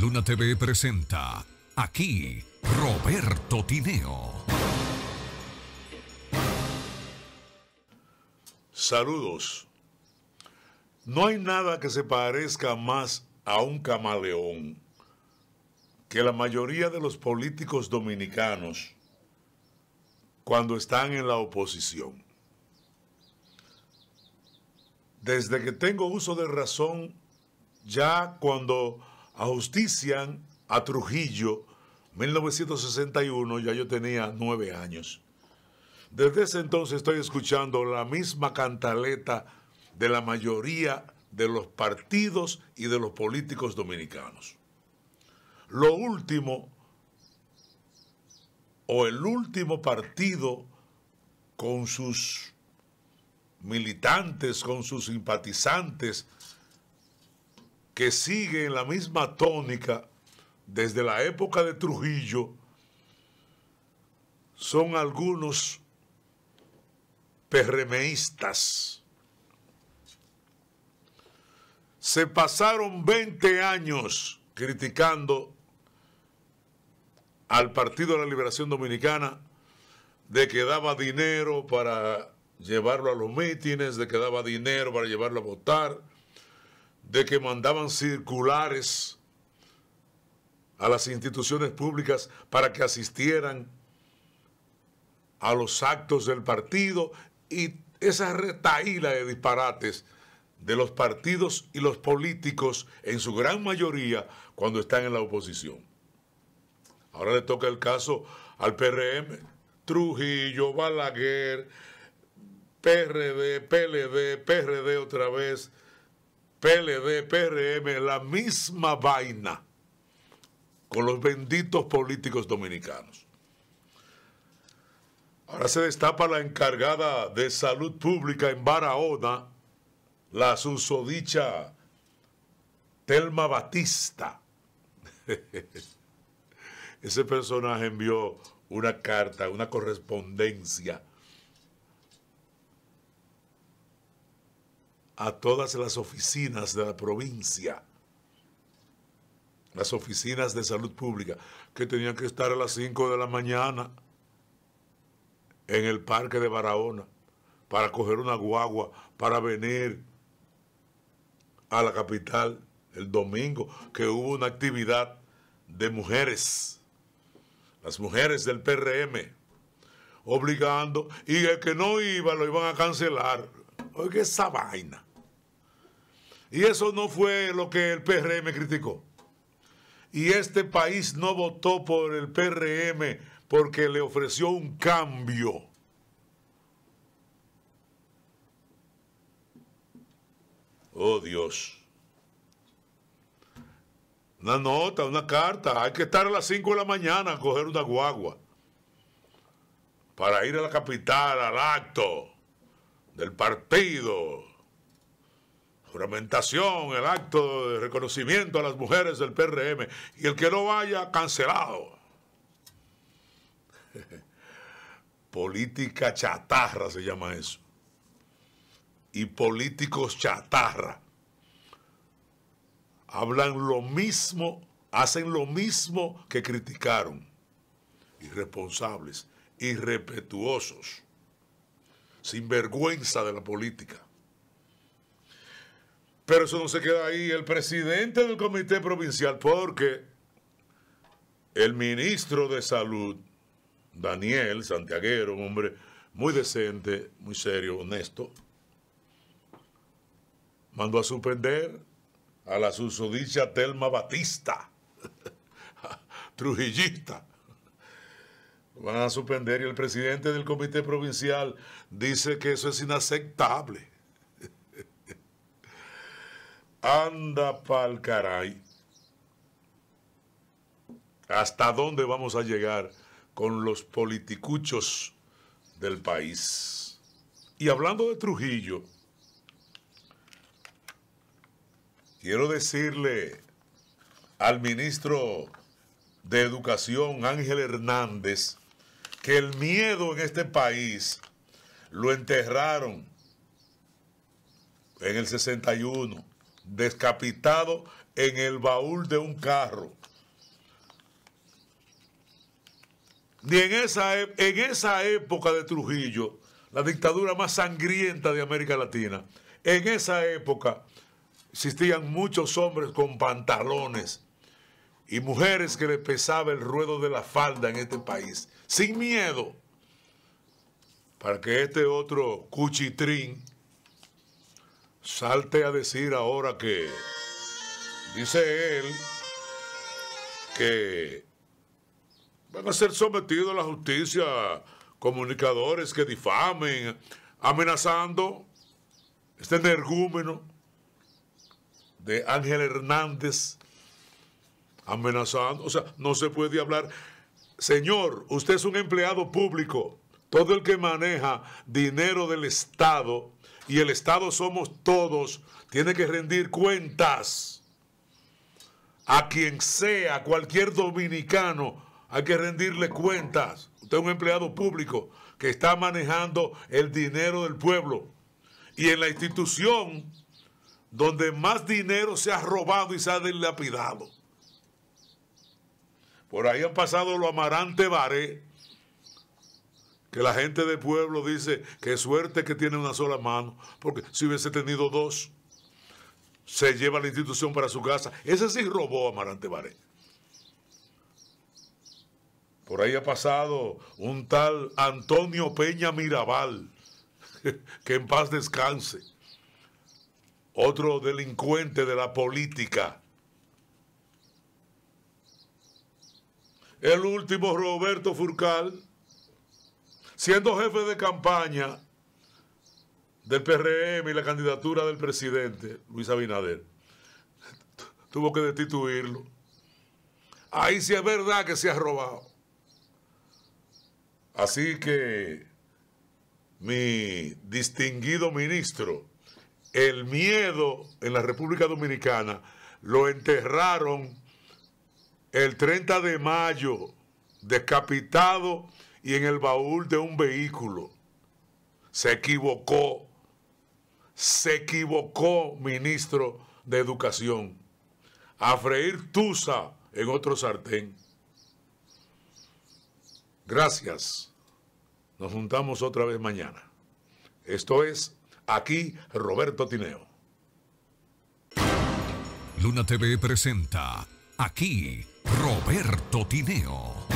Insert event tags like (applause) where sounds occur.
Luna TV presenta aquí Roberto Tineo. Saludos. No hay nada que se parezca más a un camaleón que la mayoría de los políticos dominicanos cuando están en la oposición. Desde que tengo uso de razón, ya cuando Ajustician a Trujillo, 1961, ya yo tenía nueve años. Desde ese entonces estoy escuchando la misma cantaleta de la mayoría de los partidos y de los políticos dominicanos. Lo último, o el último partido con sus militantes, con sus simpatizantes, que sigue en la misma tónica desde la época de Trujillo son algunos perremeístas. Se pasaron 20 años criticando al Partido de la Liberación Dominicana de que daba dinero para llevarlo a los mítines, de que daba dinero para llevarlo a votar, de que mandaban circulares a las instituciones públicas para que asistieran a los actos del partido y esa retaíla de disparates de los partidos y los políticos en su gran mayoría cuando están en la oposición. Ahora le toca el caso al PRM, Trujillo, Balaguer, PRD, PLD, PRD otra vez, PLD, PRM, la misma vaina con los benditos políticos dominicanos. Ahora se destapa la encargada de salud pública en Barahona, la susodicha Telma Batista. (laughs) Ese personaje envió una carta, una correspondencia a todas las oficinas de la provincia, las oficinas de salud pública, que tenían que estar a las 5 de la mañana en el parque de Barahona para coger una guagua, para venir a la capital el domingo, que hubo una actividad de mujeres, las mujeres del PRM, obligando, y el que no iba lo iban a cancelar. Oiga esa vaina. Y eso no fue lo que el PRM criticó. Y este país no votó por el PRM porque le ofreció un cambio. Oh Dios. Una nota, una carta. Hay que estar a las 5 de la mañana a coger una guagua para ir a la capital al acto del partido juramentación, el acto de reconocimiento a las mujeres del PRM. Y el que no vaya, cancelado. (laughs) Política chatarra se llama eso. Y políticos chatarra. Hablan lo mismo, hacen lo mismo que criticaron. Irresponsables, irrespetuosos, vergüenza de la política. Pero eso no se queda ahí. El presidente del comité provincial, porque el ministro de salud, Daniel Santiaguero, un hombre muy decente, muy serio, honesto, mandó a suspender a la susodicha Telma Batista, (laughs) trujillista. Van a suspender y el presidente del comité provincial dice que eso es inaceptable. Anda pa'l caray. ¿Hasta dónde vamos a llegar con los politicuchos del país? Y hablando de Trujillo, quiero decirle al ministro de Educación, Ángel Hernández, que el miedo en este país lo enterraron en el 61 descapitado en el baúl de un carro. Ni en esa, en esa época de Trujillo, la dictadura más sangrienta de América Latina, en esa época existían muchos hombres con pantalones y mujeres que les pesaba el ruedo de la falda en este país, sin miedo, para que este otro cuchitrín salte a decir ahora que dice él que van a ser sometidos a la justicia comunicadores que difamen, amenazando este energúmeno de Ángel Hernández, amenazando, o sea, no se puede hablar. Señor, usted es un empleado público, todo el que maneja dinero del Estado y el Estado somos todos, tiene que rendir cuentas a quien sea, cualquier dominicano, hay que rendirle cuentas. Usted es un empleado público que está manejando el dinero del pueblo. Y en la institución donde más dinero se ha robado y se ha dilapidado. Por ahí han pasado lo Amarante Baré, que la gente del pueblo dice que suerte que tiene una sola mano, porque si hubiese tenido dos, se lleva la institución para su casa. Ese sí robó a Marante Baré. Por ahí ha pasado un tal Antonio Peña Mirabal, (laughs) que en paz descanse. Otro delincuente de la política. El último Roberto Furcal siendo jefe de campaña del PRM y la candidatura del presidente Luis Abinader, (laughs) tuvo que destituirlo. Ahí sí es verdad que se ha robado. Así que mi distinguido ministro, el miedo en la República Dominicana lo enterraron el 30 de mayo, decapitado y en el baúl de un vehículo. Se equivocó, se equivocó, ministro de Educación, a freír tusa en otro sartén. Gracias. Nos juntamos otra vez mañana. Esto es aquí Roberto Tineo. Luna TV presenta aquí Roberto Tineo.